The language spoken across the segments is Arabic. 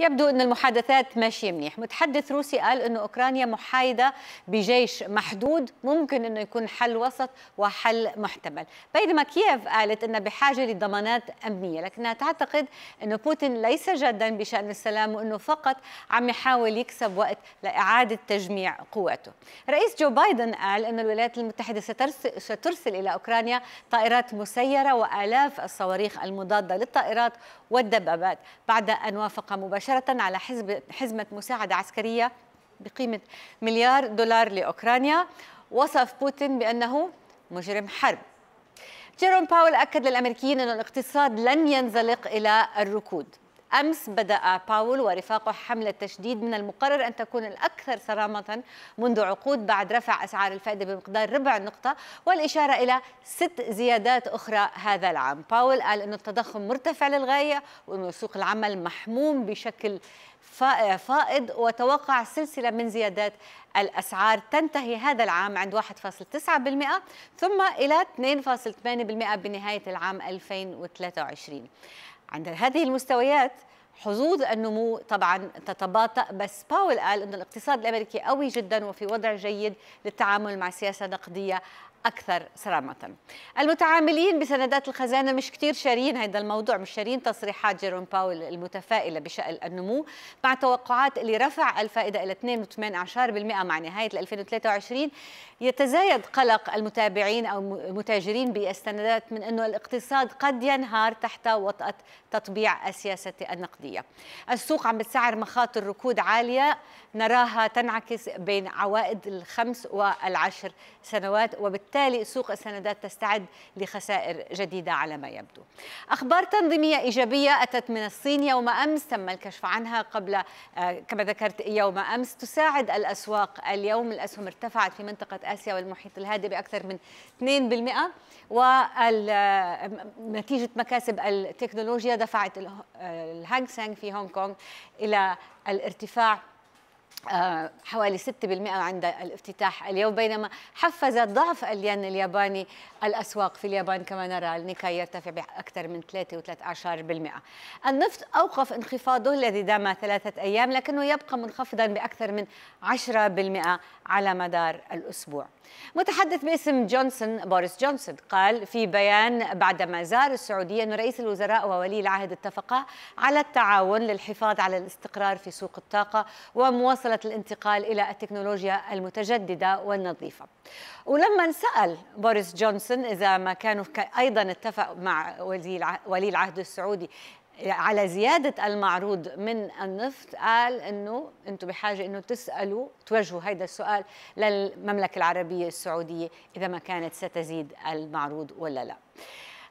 يبدو أن المحادثات ماشية منيح متحدث روسي قال أنه أوكرانيا محايدة بجيش محدود ممكن أنه يكون حل وسط وحل محتمل بينما كييف قالت أنها بحاجة لضمانات أمنية لكنها تعتقد أن بوتين ليس جادا بشأن السلام وأنه فقط عم يحاول يكسب وقت لإعادة تجميع قواته رئيس جو بايدن قال أن الولايات المتحدة سترسل إلى أوكرانيا طائرات مسيرة وآلاف الصواريخ المضادة للطائرات والدبابات بعد أن وافق مباشرة مباشرة على حزب حزمة مساعدة عسكرية بقيمة مليار دولار لأوكرانيا وصف بوتين بأنه مجرم حرب جيروم باول أكد للأمريكيين أن الاقتصاد لن ينزلق إلى الركود أمس بدأ باول ورفاقه حملة تشديد من المقرر أن تكون الأكثر صرامة منذ عقود بعد رفع أسعار الفائدة بمقدار ربع النقطة والإشارة إلى ست زيادات أخرى هذا العام باول قال أن التضخم مرتفع للغاية وأن سوق العمل محموم بشكل فائض وتوقع سلسلة من زيادات الأسعار تنتهي هذا العام عند 1.9% ثم إلى 2.8% بنهاية العام 2023 عند هذه المستويات حظوظ النمو طبعا تتباطأ بس باول قال أن الاقتصاد الأمريكي قوي جدا وفي وضع جيد للتعامل مع سياسة نقدية أكثر صرامة المتعاملين بسندات الخزانة مش كتير شارين هذا الموضوع مش شارين تصريحات جيروم باول المتفائلة بشأن النمو مع توقعات لرفع الفائدة إلى 2.8% مع نهاية 2023 يتزايد قلق المتابعين أو المتاجرين بالسندات من أنه الاقتصاد قد ينهار تحت وطأة تطبيع السياسة النقدية السعودية السوق عم بتسعر مخاطر ركود عالية نراها تنعكس بين عوائد الخمس والعشر سنوات وبالتالي سوق السندات تستعد لخسائر جديدة على ما يبدو أخبار تنظيمية إيجابية أتت من الصين يوم أمس تم الكشف عنها قبل آه، كما ذكرت يوم أمس تساعد الأسواق اليوم الأسهم ارتفعت في منطقة آسيا والمحيط الهادئ بأكثر من 2% ونتيجة آه، مكاسب التكنولوجيا دفعت آه، الهاكس سانغ في هونغ كونغ إلى الارتفاع آه، حوالي 6% عند الافتتاح اليوم بينما حفز ضعف الين الياباني الأسواق في اليابان كما نرى النيكاي يرتفع بأكثر من 3.13% النفط أوقف انخفاضه الذي دام ثلاثة أيام لكنه يبقى منخفضا بأكثر من 10% على مدار الأسبوع متحدث باسم جونسون بوريس جونسون قال في بيان بعدما زار السعودية أن رئيس الوزراء وولي العهد اتفقا على التعاون للحفاظ على الاستقرار في سوق الطاقة ومواصلة مبادره الانتقال الى التكنولوجيا المتجدده والنظيفه. ولما سال بوريس جونسون اذا ما كانوا ايضا اتفق مع ولي العهد السعودي على زيادة المعروض من النفط قال أنه أنتم بحاجة أنه تسألوا توجهوا هذا السؤال للمملكة العربية السعودية إذا ما كانت ستزيد المعروض ولا لا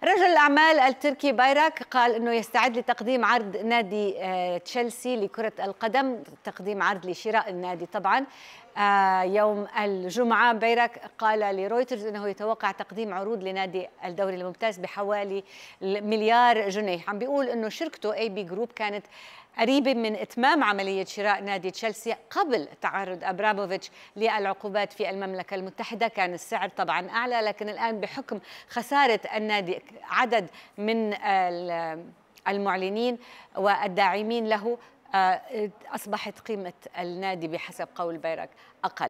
رجل الأعمال التركي بايراك قال أنه يستعد لتقديم عرض نادي آه، تشيلسي لكرة القدم تقديم عرض لشراء النادي طبعا آه، يوم الجمعة بيرك قال لرويترز أنه يتوقع تقديم عروض لنادي الدوري الممتاز بحوالي مليار جنيه عم بيقول أنه شركته أي بي جروب كانت قريبة من إتمام عملية شراء نادي تشيلسي قبل تعرض أبراموفيتش للعقوبات في المملكة المتحدة كان السعر طبعا أعلى لكن الآن بحكم خسارة النادي عدد من المعلنين والداعمين له آه، أصبحت قيمة النادي بحسب قول بيرك أقل